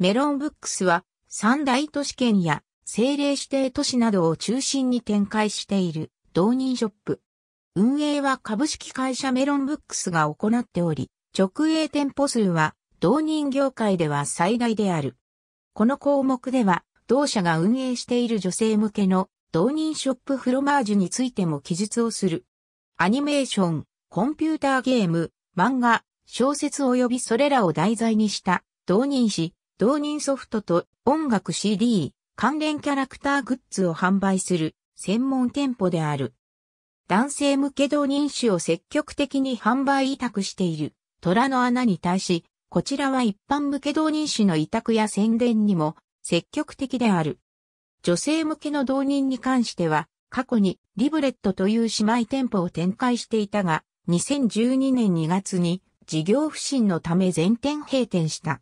メロンブックスは三大都市圏や政令指定都市などを中心に展開している同人ショップ。運営は株式会社メロンブックスが行っており、直営店舗数は同人業界では最大である。この項目では、同社が運営している女性向けの同人ショップフロマージュについても記述をする。アニメーション、コンピューターゲーム、漫画、小説及びそれらを題材にした同人誌、同人ソフトと音楽 CD、関連キャラクターグッズを販売する専門店舗である。男性向け同人誌を積極的に販売委託している虎の穴に対し、こちらは一般向け同人誌の委託や宣伝にも積極的である。女性向けの同人に関しては、過去にリブレットという姉妹店舗を展開していたが、2012年2月に事業不振のため全店閉店した。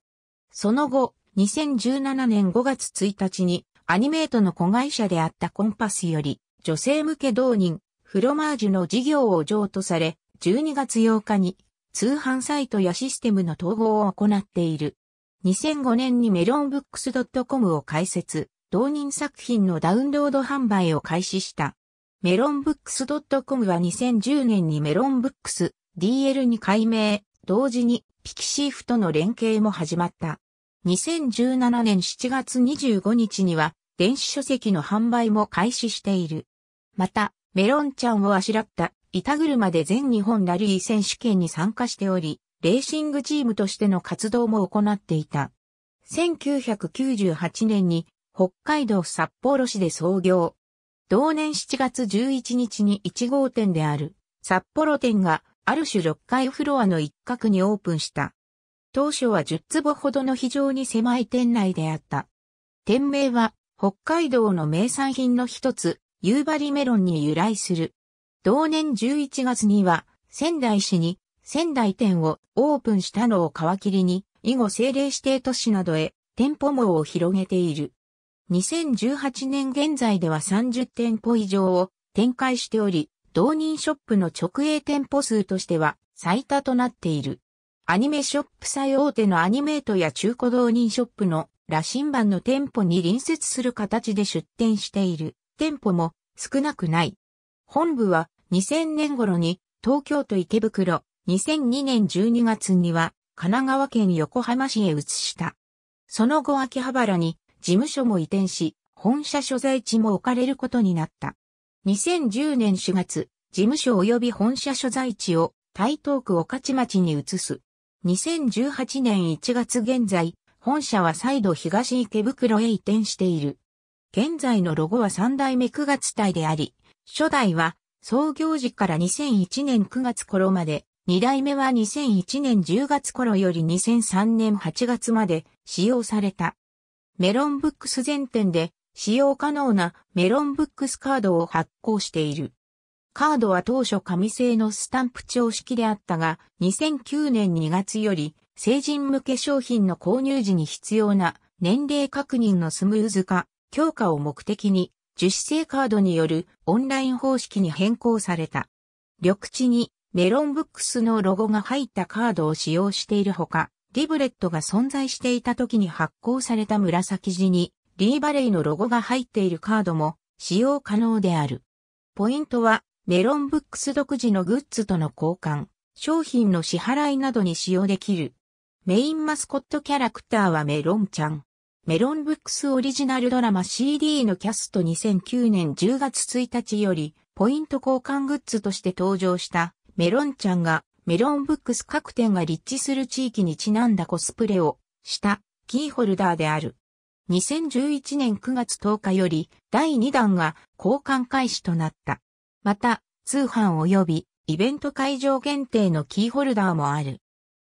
その後、2017年5月1日に、アニメートの子会社であったコンパスより、女性向け導人、フロマージュの事業を譲渡され、12月8日に、通販サイトやシステムの統合を行っている。2005年にメロンブックス .com を開設、同人作品のダウンロード販売を開始した。メロンブックス .com は2010年にメロンブックス DL に改名、同時にピキシーフとの連携も始まった。2017年7月25日には、電子書籍の販売も開始している。また、メロンちゃんをあしらった板車で全日本ラリー選手権に参加しており、レーシングチームとしての活動も行っていた。1998年に北海道札幌市で創業。同年7月11日に1号店である札幌店がある種6階フロアの一角にオープンした。当初は10坪ほどの非常に狭い店内であった。店名は北海道の名産品の一つ、夕張メロンに由来する。同年11月には仙台市に仙台店をオープンしたのを皮切りに以後政令指定都市などへ店舗網を広げている。2018年現在では30店舗以上を展開しており、同人ショップの直営店舗数としては最多となっている。アニメショップ最大手のアニメートや中古同人ショップの羅針盤の店舗に隣接する形で出店している店舗も少なくない。本部は2000年頃に東京都池袋、2002年12月には神奈川県横浜市へ移した。その後秋葉原に事務所も移転し、本社所在地も置かれることになった。2010年4月、事務所及び本社所在地を台東区御徒町に移す。2018年1月現在、本社は再度東池袋へ移転している。現在のロゴは三代目9月隊であり、初代は創業時から2001年9月頃まで、二代目は2001年10月頃より2003年8月まで使用された。メロンブックス全店で使用可能なメロンブックスカードを発行している。カードは当初紙製のスタンプ調式であったが、2009年2月より成人向け商品の購入時に必要な年齢確認のスムーズ化、強化を目的に、樹脂製カードによるオンライン方式に変更された。緑地にメロンブックスのロゴが入ったカードを使用しているほか、リブレットが存在していた時に発行された紫地にリーバレイのロゴが入っているカードも使用可能である。ポイントは、メロンブックス独自のグッズとの交換、商品の支払いなどに使用できる。メインマスコットキャラクターはメロンちゃん。メロンブックスオリジナルドラマ CD のキャスト2009年10月1日より、ポイント交換グッズとして登場したメロンちゃんがメロンブックス各店が立地する地域にちなんだコスプレをしたキーホルダーである。2011年9月10日より第2弾が交換開始となった。また、通販及びイベント会場限定のキーホルダーもある。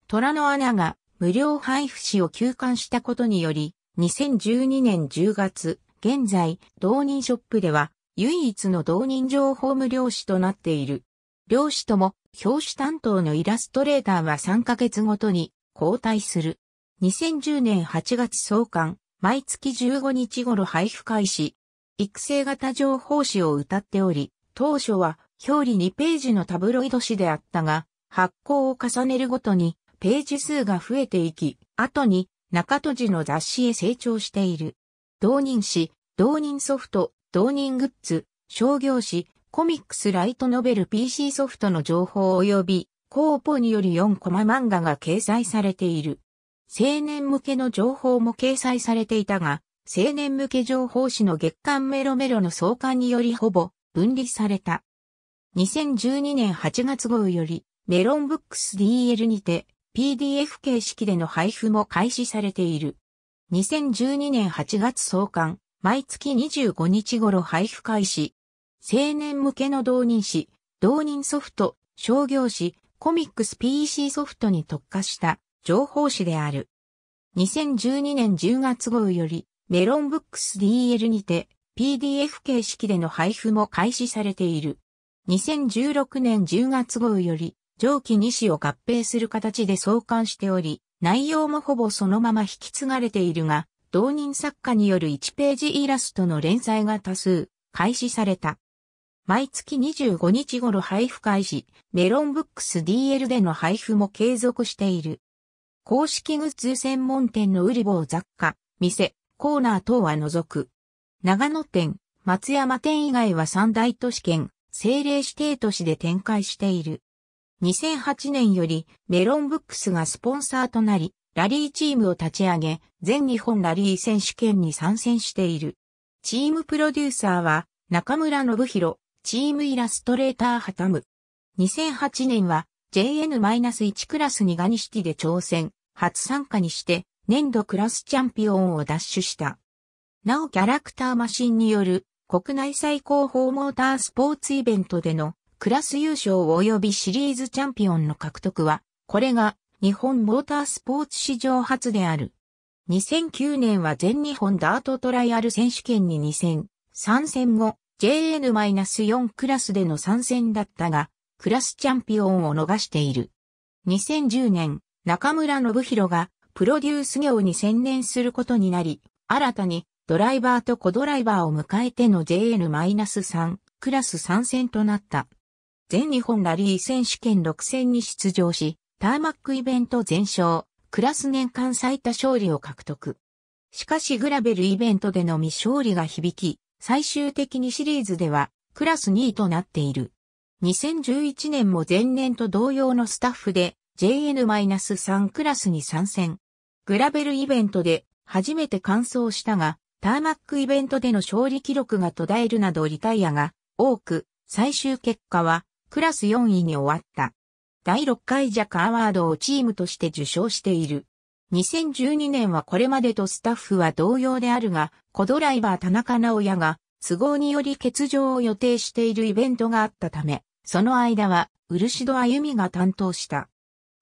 虎の穴が無料配布紙を休館したことにより、2012年10月、現在、同人ショップでは、唯一の同人情報無料紙となっている。両紙とも、表紙担当のイラストレーターは3ヶ月ごとに交代する。2010年8月創刊、毎月15日頃配布開始、育成型情報誌を歌っており、当初は表裏2ページのタブロイド誌であったが、発行を重ねるごとにページ数が増えていき、後に中戸寺の雑誌へ成長している。同人誌、同人ソフト、同人グッズ、商業誌、コミックスライトノベル PC ソフトの情報及び、コーポにより4コマ漫画が掲載されている。青年向けの情報も掲載されていたが、青年向け情報誌の月刊メロメロの創刊によりほぼ分離された。2012年8月号より、メロンブックス DL にて、PDF 形式での配布も開始されている。2012年8月創刊、毎月25日頃配布開始。青年向けの導人誌、導人ソフト、商業誌、コミックス PC ソフトに特化した情報誌である。2012年10月号より、メロンブックス DL にて、PDF 形式での配布も開始されている。2016年10月号より、上記2紙を合併する形で創刊しており、内容もほぼそのまま引き継がれているが、同人作家による1ページイラストの連載が多数、開始された。毎月25日頃配布開始、メロンブックス DL での配布も継続している。公式グッズ専門店のウりボ雑貨、店、コーナー等は除く。長野店、松山店以外は三大都市圏、政令指定都市で展開している。2008年よりメロンブックスがスポンサーとなり、ラリーチームを立ち上げ、全日本ラリー選手権に参戦している。チームプロデューサーは中村信弘、チームイラストレーターハタム。2008年は JN-1 クラスにガニシティで挑戦、初参加にして年度クラスチャンピオンを奪取した。なおキャラクターマシンによる国内最高峰モータースポーツイベントでのクラス優勝及びシリーズチャンピオンの獲得は、これが日本モータースポーツ史上初である。2009年は全日本ダートトライアル選手権に2戦、3戦後、JN-4 クラスでの参戦だったが、クラスチャンピオンを逃している。2010年、中村信弘がプロデュース業に専念することになり、新たにドライバーと小ドライバーを迎えての JN-3 クラス参戦となった。全日本ラリー選手権6戦に出場し、ターマックイベント全勝、クラス年間最多勝利を獲得。しかしグラベルイベントでの未勝利が響き、最終的にシリーズではクラス2位となっている。2011年も前年と同様のスタッフで JN-3 クラスに参戦。グラベルイベントで初めて完走したが、ターマックイベントでの勝利記録が途絶えるなどリタイアが多く、最終結果はクラス4位に終わった。第6回ジャカアワードをチームとして受賞している。2012年はこれまでとスタッフは同様であるが、コドライバー田中直也が都合により欠場を予定しているイベントがあったため、その間は漆戸歩美が担当した。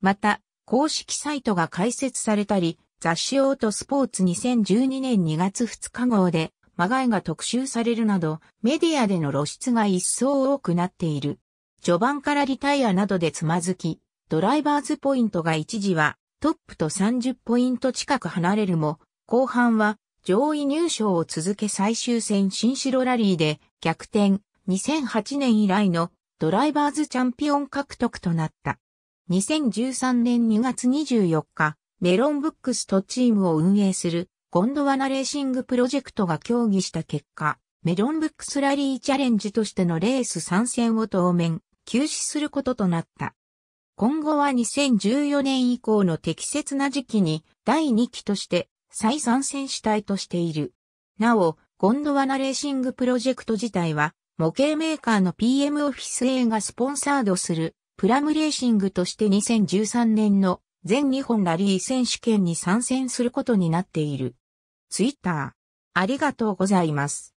また、公式サイトが開設されたり、雑誌オートスポーツ2012年2月2日号で、マガイが特集されるなど、メディアでの露出が一層多くなっている。序盤からリタイアなどでつまずき、ドライバーズポイントが一時はトップと30ポイント近く離れるも、後半は上位入賞を続け最終戦新城ラリーで逆転2008年以来のドライバーズチャンピオン獲得となった。2013年2月24日、メロンブックスとチームを運営するゴンドワナレーシングプロジェクトが協議した結果、メロンブックスラリーチャレンジとしてのレース参戦を当面、休止することとなった。今後は2014年以降の適切な時期に第2期として再参戦したいとしている。なお、ゴンドワナレーシングプロジェクト自体は模型メーカーの PM オフィス A がスポンサードするプラムレーシングとして2013年の全日本ラリー選手権に参戦することになっている。ツイッター、ありがとうございます。